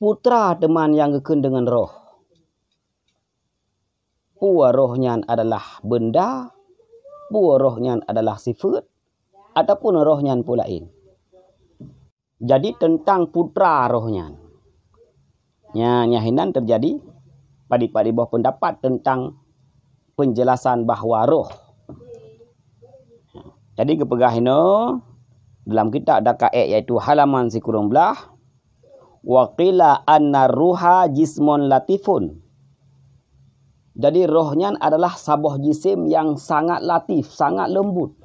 putra teman yang geken dengan roh. Pua rohnya adalah benda, pua rohnya adalah sifat, ataupun rohnya pula in. Jadi tentang putra rohnya. Nya nyahinan terjadi pada padi bawah pendapat tentang penjelasan bahawa roh. Jadi kepegah ini dalam kitab dakae iaitu halaman si kurung belah Waqila anna ruha jismon latifun. Jadi rohnya adalah sabah jisim yang sangat latif, sangat lembut.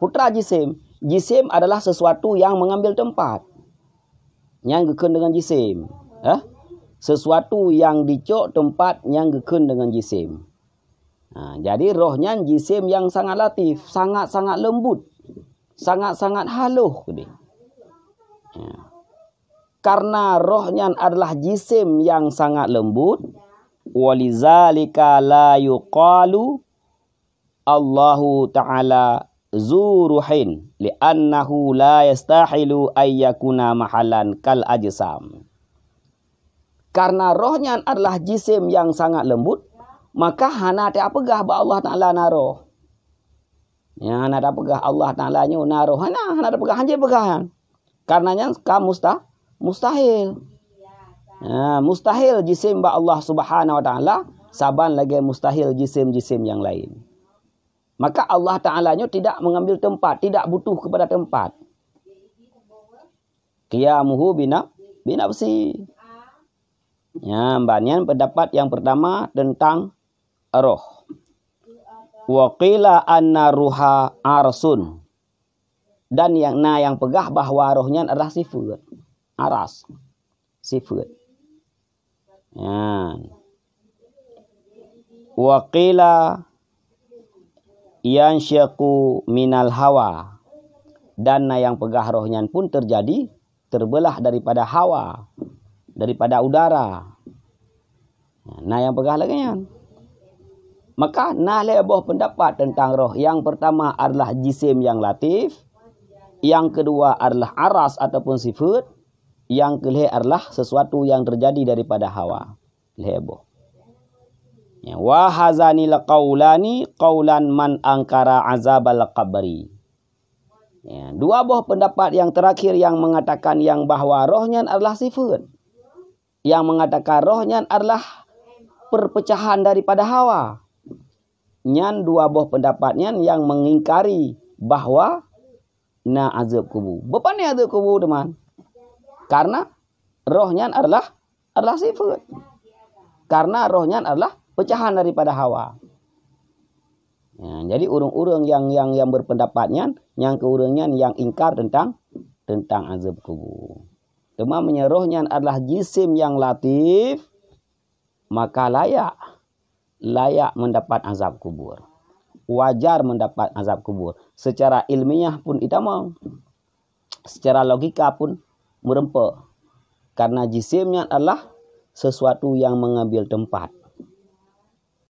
Putra jisim, jisim adalah sesuatu yang mengambil tempat. Yang gekun dengan jisim. Eh? Sesuatu yang dicok tempat yang gekun dengan jisim. Nah, ha, jadi rohnya jisim yang sangat latif, sangat-sangat lembut. Sangat-sangat haluh. Ya karena rohnya adalah jisim yang sangat lembut walizalika la yuqalu Allahu taala zuruhin li'annahu la yastahilu ayyakuna mahalan kal ajsam karena rohnya adalah jisim yang sangat lembut maka hana ta pegah bahawa Allah taala naro yang hana ta pegah Allah taala nyu naro hana hana ta pegah hanya pegah Karena kamu mustah mustahil. Ha, mustahil jisim bak Allah Subhanahu Wa Taala saban lagi mustahil jisim-jisim yang lain. Maka Allah Taala nyu tidak mengambil tempat, tidak butuh kepada tempat. Kia Qiyamuhu bina binafsi. Ya, banyak pendapat yang pertama tentang roh. Wakila an naruha arsun. Dan yang na yang pegah bahawa rohnya adalah sifat aras sifat. Ya. Ha. Wa qila yansyaku minal hawa dan na yang pegah rohnya pun terjadi terbelah daripada hawa daripada udara. Ha, nah yang pegah lagi kan. Maka nah leboh pendapat tentang roh yang pertama adalah jisim yang latif, yang kedua adalah aras ataupun sifat, yang leher arlah sesuatu yang terjadi daripada hawa. Leheboh. Ya. Wahazani laqaulani kaulan man angkara azab al-qabri. Ya. Dua buah pendapat yang terakhir yang mengatakan yang bahawa rohnya adalah sifun, Yang mengatakan rohnya adalah perpecahan daripada hawa. Nyan dua buah pendapatnya yang mengingkari bahawa na azab kubu. Bapa ni azab kubu, teman-teman? Karena rohnya adalah adalah sifat. Karena rohnya adalah pecahan daripada hawa. Ya, jadi urung-urung yang yang yang berpendapatnya, yang keurungnya yang ingkar tentang tentang azab kubur. Cuma menyerohnya adalah jisim yang latif, maka layak layak mendapat azab kubur. Wajar mendapat azab kubur. Secara ilmiah pun itu mau. Secara logika pun merempak. Karena jisimnya adalah sesuatu yang mengambil tempat.